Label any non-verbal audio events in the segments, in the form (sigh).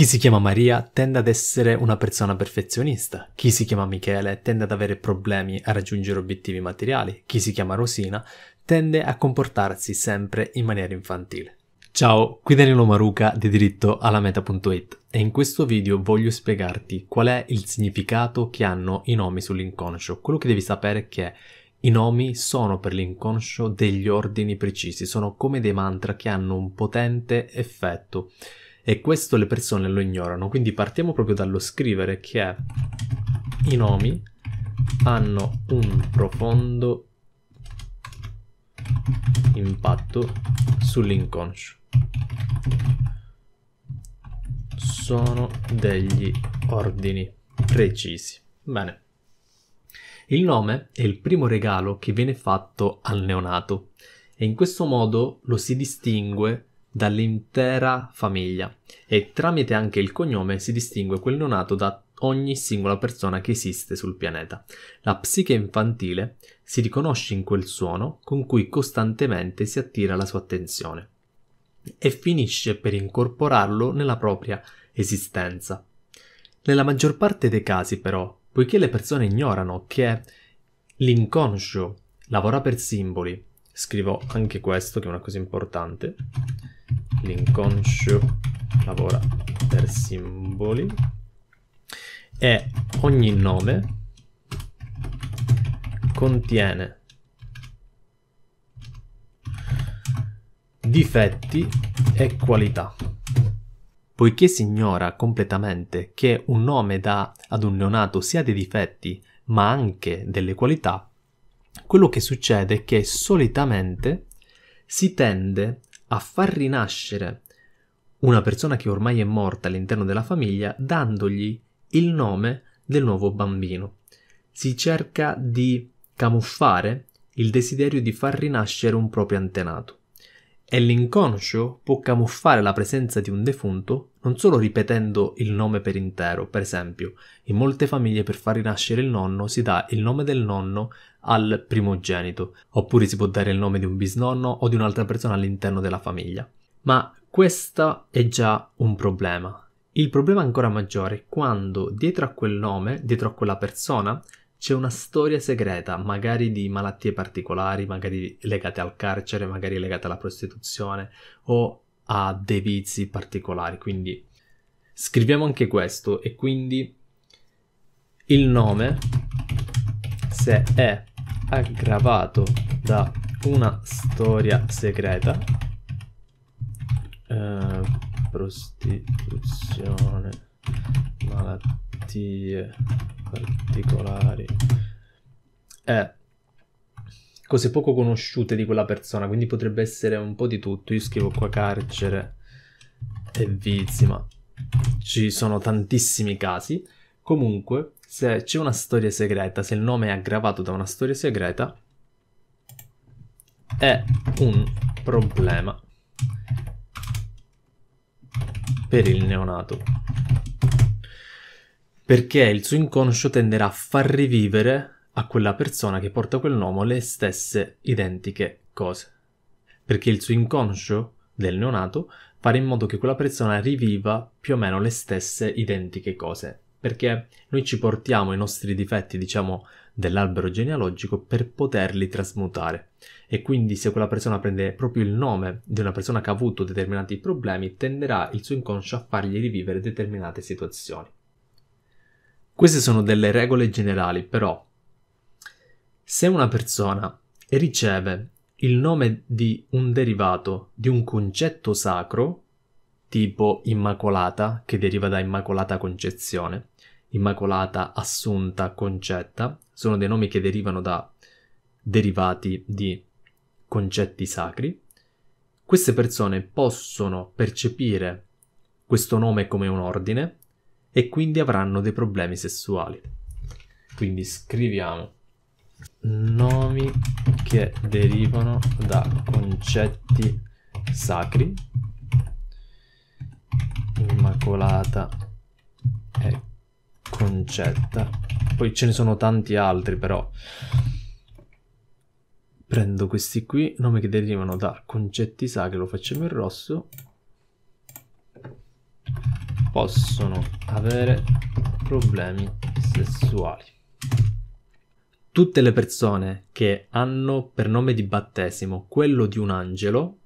Chi si chiama Maria tende ad essere una persona perfezionista, chi si chiama Michele tende ad avere problemi a raggiungere obiettivi materiali, chi si chiama Rosina tende a comportarsi sempre in maniera infantile. Ciao, qui Danilo Maruca di diritto alla meta.it e in questo video voglio spiegarti qual è il significato che hanno i nomi sull'inconscio. Quello che devi sapere è che i nomi sono per l'inconscio degli ordini precisi, sono come dei mantra che hanno un potente effetto e questo le persone lo ignorano. Quindi partiamo proprio dallo scrivere che i nomi hanno un profondo impatto sull'inconscio. Sono degli ordini precisi. Bene. Il nome è il primo regalo che viene fatto al neonato e in questo modo lo si distingue dall'intera famiglia e tramite anche il cognome si distingue quel neonato da ogni singola persona che esiste sul pianeta. La psiche infantile si riconosce in quel suono con cui costantemente si attira la sua attenzione e finisce per incorporarlo nella propria esistenza. Nella maggior parte dei casi però, poiché le persone ignorano che l'inconscio lavora per simboli, scrivo anche questo che è una cosa importante, l'inconscio lavora per simboli e ogni nome contiene difetti e qualità. Poiché si ignora completamente che un nome dà ad un neonato sia dei difetti ma anche delle qualità, quello che succede è che solitamente si tende a far rinascere una persona che ormai è morta all'interno della famiglia dandogli il nome del nuovo bambino. Si cerca di camuffare il desiderio di far rinascere un proprio antenato. E l'inconscio può camuffare la presenza di un defunto non solo ripetendo il nome per intero, per esempio, in molte famiglie per far rinascere il nonno si dà il nome del nonno al primogenito, oppure si può dare il nome di un bisnonno o di un'altra persona all'interno della famiglia. Ma questo è già un problema. Il problema ancora maggiore è quando dietro a quel nome, dietro a quella persona, c'è una storia segreta, magari di malattie particolari, magari legate al carcere, magari legate alla prostituzione o a dei vizi particolari. Quindi scriviamo anche questo e quindi il nome, se è aggravato da una storia segreta eh, prostituzione malattie particolari eh, cose poco conosciute di quella persona quindi potrebbe essere un po' di tutto io scrivo qua carcere e vizi ma ci sono tantissimi casi comunque se c'è una storia segreta, se il nome è aggravato da una storia segreta, è un problema per il neonato. Perché il suo inconscio tenderà a far rivivere a quella persona che porta quel nome le stesse identiche cose. Perché il suo inconscio del neonato farà in modo che quella persona riviva più o meno le stesse identiche cose perché noi ci portiamo i nostri difetti, diciamo, dell'albero genealogico per poterli trasmutare. E quindi se quella persona prende proprio il nome di una persona che ha avuto determinati problemi, tenderà il suo inconscio a fargli rivivere determinate situazioni. Queste sono delle regole generali, però se una persona riceve il nome di un derivato di un concetto sacro, tipo Immacolata, che deriva da Immacolata Concezione, Immacolata Assunta Concetta, sono dei nomi che derivano da derivati di concetti sacri. Queste persone possono percepire questo nome come un ordine e quindi avranno dei problemi sessuali. Quindi scriviamo nomi che derivano da concetti sacri Immacolata e Concetta. Poi ce ne sono tanti altri però. Prendo questi qui, nomi che derivano da concetti sacri, lo facciamo in rosso. Possono avere problemi sessuali. Tutte le persone che hanno per nome di battesimo quello di un angelo,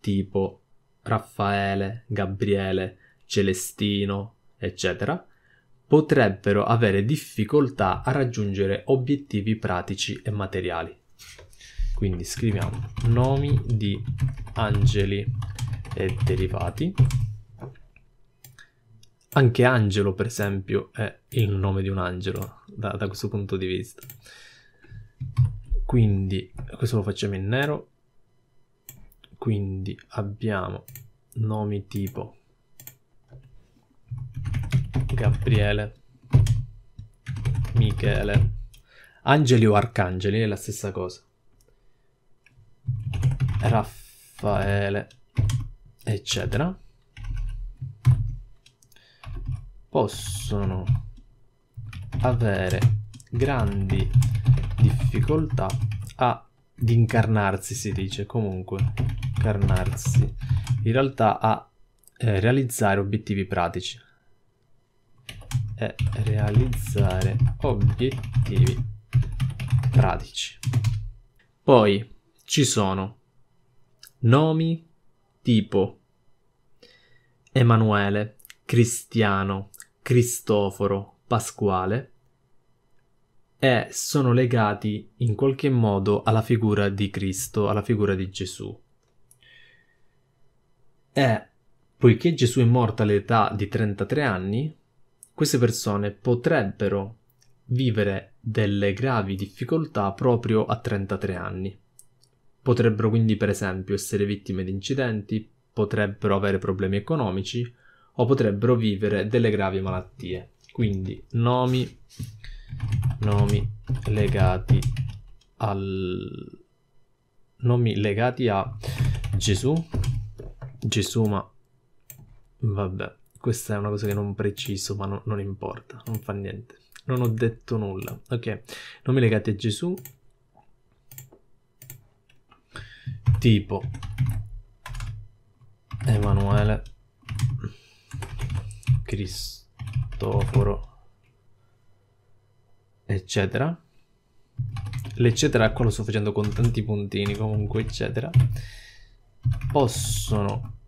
tipo Raffaele, Gabriele, Celestino, eccetera, potrebbero avere difficoltà a raggiungere obiettivi pratici e materiali. Quindi scriviamo nomi di angeli e derivati. Anche angelo, per esempio, è il nome di un angelo da, da questo punto di vista. Quindi questo lo facciamo in nero. Quindi abbiamo nomi tipo Gabriele, Michele, Angeli o Arcangeli è la stessa cosa. Raffaele, eccetera. Possono avere grandi difficoltà a ad incarnarsi si dice comunque incarnarsi in realtà a eh, realizzare obiettivi pratici è realizzare obiettivi pratici. Poi ci sono nomi tipo Emanuele, Cristiano, Cristoforo, Pasquale e sono legati in qualche modo alla figura di Cristo, alla figura di Gesù. E poiché Gesù è morto all'età di 33 anni, queste persone potrebbero vivere delle gravi difficoltà proprio a 33 anni. Potrebbero quindi per esempio essere vittime di incidenti, potrebbero avere problemi economici o potrebbero vivere delle gravi malattie. Quindi nomi, nomi legati al nomi legati a Gesù, Gesù ma vabbè questa è una cosa che non preciso, ma no, non importa, non fa niente. Non ho detto nulla. Ok, nomi legati a Gesù. Tipo Emanuele Cristoforo eccetera l'eccetera qua lo sto facendo con tanti puntini comunque eccetera possono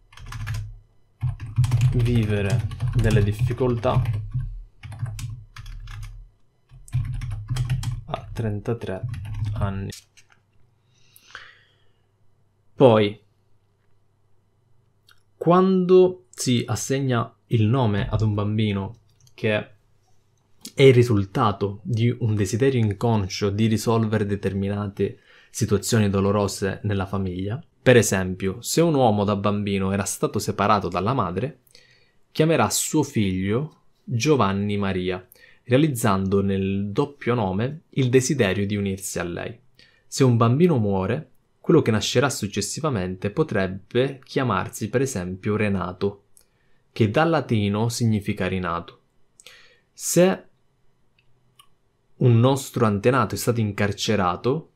vivere delle difficoltà a 33 anni. Poi, quando si assegna il nome ad un bambino che è il risultato di un desiderio inconscio di risolvere determinate situazioni dolorose nella famiglia, per esempio, se un uomo da bambino era stato separato dalla madre, chiamerà suo figlio Giovanni Maria, realizzando nel doppio nome il desiderio di unirsi a lei. Se un bambino muore, quello che nascerà successivamente potrebbe chiamarsi per esempio Renato, che dal latino significa rinato. Se un nostro antenato è stato incarcerato,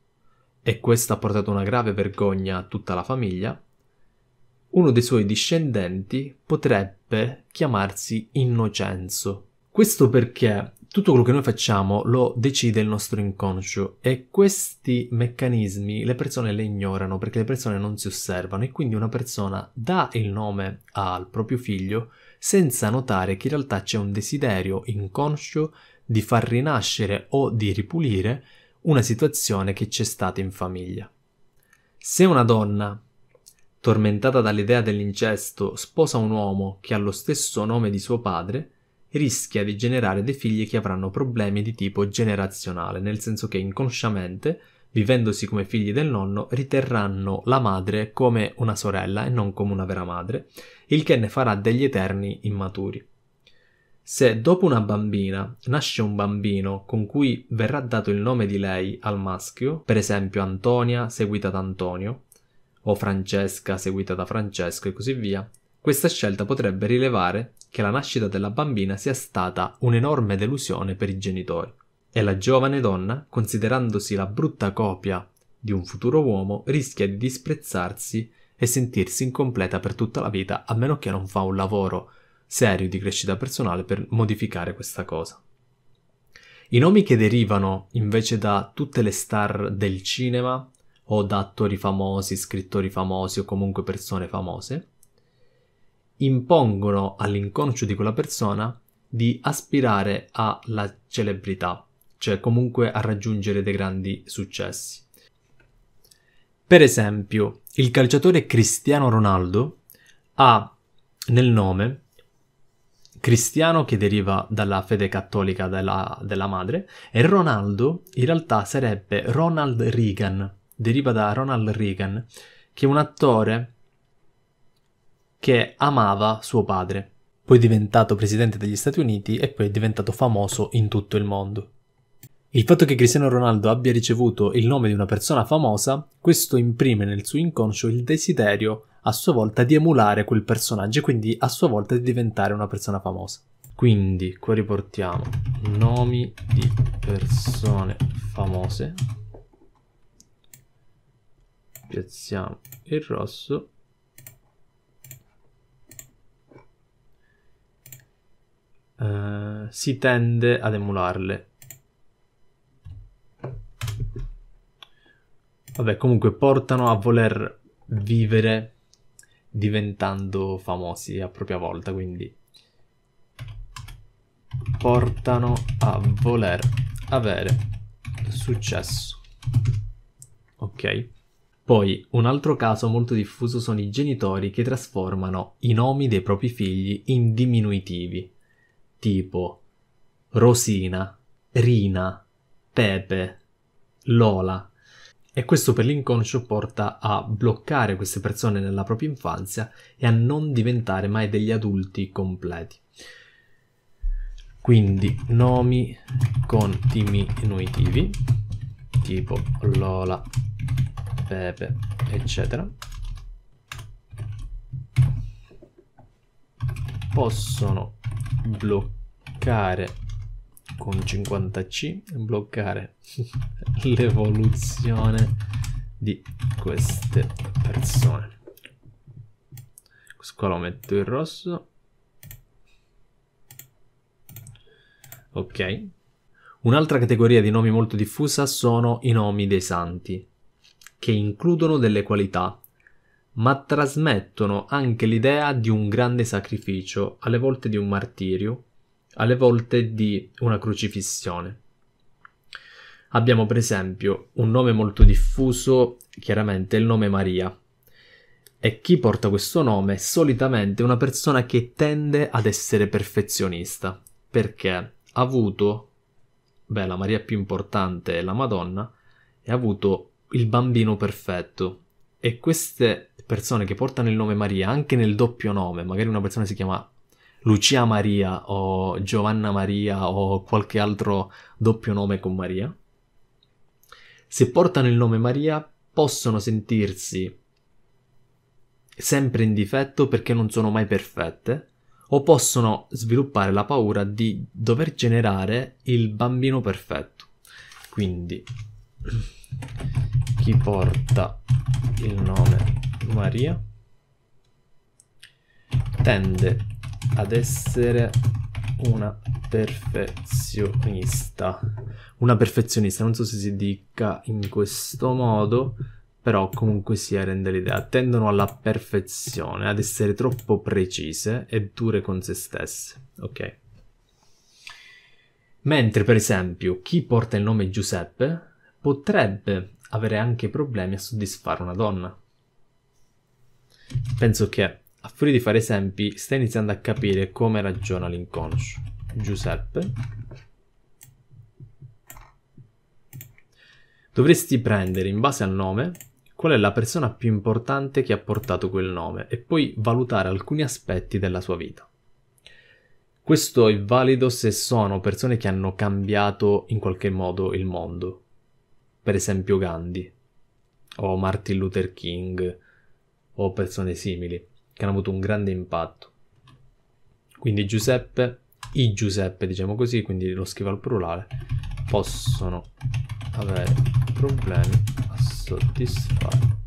e questo ha portato una grave vergogna a tutta la famiglia, uno dei suoi discendenti potrebbe chiamarsi Innocenzo. Questo perché tutto quello che noi facciamo lo decide il nostro inconscio e questi meccanismi le persone le ignorano perché le persone non si osservano e quindi una persona dà il nome al proprio figlio senza notare che in realtà c'è un desiderio inconscio di far rinascere o di ripulire una situazione che c'è stata in famiglia. Se una donna, tormentata dall'idea dell'incesto, sposa un uomo che ha lo stesso nome di suo padre, rischia di generare dei figli che avranno problemi di tipo generazionale, nel senso che inconsciamente, vivendosi come figli del nonno, riterranno la madre come una sorella e non come una vera madre, il che ne farà degli eterni immaturi. Se dopo una bambina nasce un bambino con cui verrà dato il nome di lei al maschio, per esempio Antonia seguita da Antonio, o Francesca seguita da Francesco e così via, questa scelta potrebbe rilevare che la nascita della bambina sia stata un'enorme delusione per i genitori. E la giovane donna, considerandosi la brutta copia di un futuro uomo, rischia di disprezzarsi e sentirsi incompleta per tutta la vita a meno che non fa un lavoro serio di crescita personale per modificare questa cosa. I nomi che derivano invece da tutte le star del cinema o da attori famosi, scrittori famosi o comunque persone famose, impongono all'inconscio di quella persona di aspirare alla celebrità, cioè comunque a raggiungere dei grandi successi. Per esempio, il calciatore Cristiano Ronaldo ha nel nome cristiano che deriva dalla fede cattolica della, della madre e Ronaldo in realtà sarebbe Ronald Reagan, deriva da Ronald Reagan, che è un attore che amava suo padre, poi è diventato presidente degli Stati Uniti e poi è diventato famoso in tutto il mondo. Il fatto che Cristiano Ronaldo abbia ricevuto il nome di una persona famosa, questo imprime nel suo inconscio il desiderio a sua volta di emulare quel personaggio e quindi a sua volta di diventare una persona famosa. Quindi qua riportiamo nomi di persone famose. Piazziamo il rosso. Uh, si tende ad emularle. Vabbè, comunque portano a voler vivere diventando famosi a propria volta, quindi portano a voler avere successo. Ok? Poi un altro caso molto diffuso sono i genitori che trasformano i nomi dei propri figli in diminuitivi, tipo Rosina, Rina, Pepe, Lola, e questo per l'inconscio porta a bloccare queste persone nella propria infanzia e a non diventare mai degli adulti completi. Quindi nomi con diminutivi, tipo Lola, Pepe, eccetera, possono bloccare con 50C bloccare (laughs) l'evoluzione di queste persone. Questo qua lo metto in rosso. Ok. Un'altra categoria di nomi molto diffusa sono i nomi dei santi, che includono delle qualità, ma trasmettono anche l'idea di un grande sacrificio, alle volte di un martirio, alle volte di una crocifissione. Abbiamo per esempio un nome molto diffuso, chiaramente il nome Maria. E chi porta questo nome è solitamente una persona che tende ad essere perfezionista, perché ha avuto, beh, la Maria più importante è la Madonna, e ha avuto il bambino perfetto. E queste persone che portano il nome Maria, anche nel doppio nome, magari una persona si chiama Lucia Maria o Giovanna Maria o qualche altro doppio nome con Maria. Se portano il nome Maria possono sentirsi sempre in difetto perché non sono mai perfette o possono sviluppare la paura di dover generare il bambino perfetto. Quindi chi porta il nome Maria tende ad essere una perfezionista. Una perfezionista, non so se si dica in questo modo, però comunque si rende l'idea. Tendono alla perfezione, ad essere troppo precise e dure con se stesse. Ok. Mentre per esempio chi porta il nome Giuseppe potrebbe avere anche problemi a soddisfare una donna. Penso che a furia di fare esempi, stai iniziando a capire come ragiona l'inconscio. Giuseppe. Dovresti prendere in base al nome qual è la persona più importante che ha portato quel nome e poi valutare alcuni aspetti della sua vita. Questo è valido se sono persone che hanno cambiato in qualche modo il mondo, per esempio Gandhi o Martin Luther King o persone simili che hanno avuto un grande impatto. Quindi Giuseppe, i Giuseppe diciamo così, quindi lo scrivo al plurale, possono avere problemi a soddisfare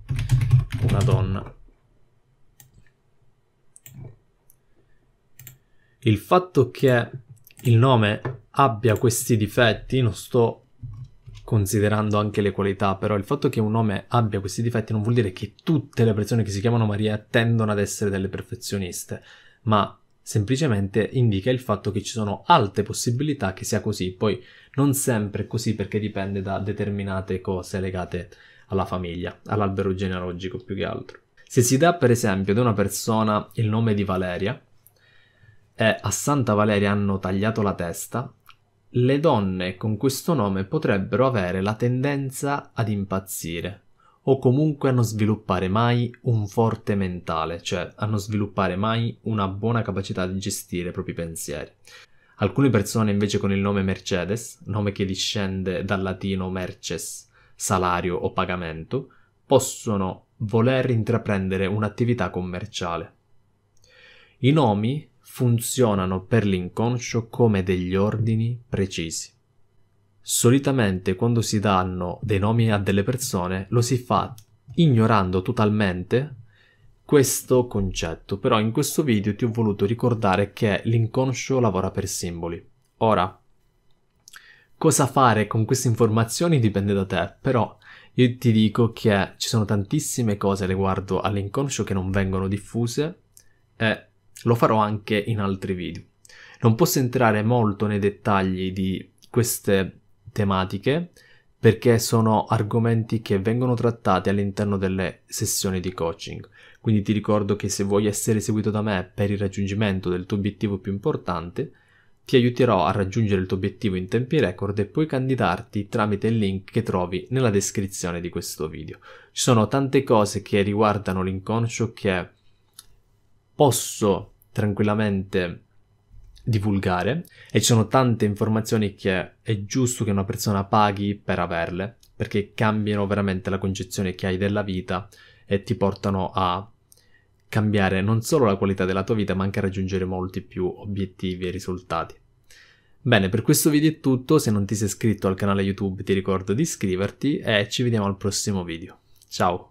una donna. Il fatto che il nome abbia questi difetti, non sto considerando anche le qualità, però il fatto che un nome abbia questi difetti non vuol dire che tutte le persone che si chiamano Maria tendono ad essere delle perfezioniste, ma semplicemente indica il fatto che ci sono alte possibilità che sia così, poi non sempre è così perché dipende da determinate cose legate alla famiglia, all'albero genealogico più che altro. Se si dà per esempio ad una persona il nome di Valeria e a Santa Valeria hanno tagliato la testa, le donne con questo nome potrebbero avere la tendenza ad impazzire o comunque a non sviluppare mai un forte mentale, cioè a non sviluppare mai una buona capacità di gestire i propri pensieri. Alcune persone invece con il nome Mercedes, nome che discende dal latino merces, salario o pagamento, possono voler intraprendere un'attività commerciale. I nomi funzionano per l'inconscio come degli ordini precisi. Solitamente quando si danno dei nomi a delle persone lo si fa ignorando totalmente questo concetto, però in questo video ti ho voluto ricordare che l'inconscio lavora per simboli. Ora, cosa fare con queste informazioni dipende da te, però io ti dico che ci sono tantissime cose riguardo all'inconscio che non vengono diffuse e lo farò anche in altri video. Non posso entrare molto nei dettagli di queste tematiche perché sono argomenti che vengono trattati all'interno delle sessioni di coaching. Quindi ti ricordo che se vuoi essere seguito da me per il raggiungimento del tuo obiettivo più importante, ti aiuterò a raggiungere il tuo obiettivo in tempi record e puoi candidarti tramite il link che trovi nella descrizione di questo video. Ci sono tante cose che riguardano l'inconscio che posso tranquillamente divulgare e ci sono tante informazioni che è giusto che una persona paghi per averle perché cambiano veramente la concezione che hai della vita e ti portano a cambiare non solo la qualità della tua vita ma anche a raggiungere molti più obiettivi e risultati. Bene, per questo video è tutto, se non ti sei iscritto al canale YouTube ti ricordo di iscriverti e ci vediamo al prossimo video. Ciao!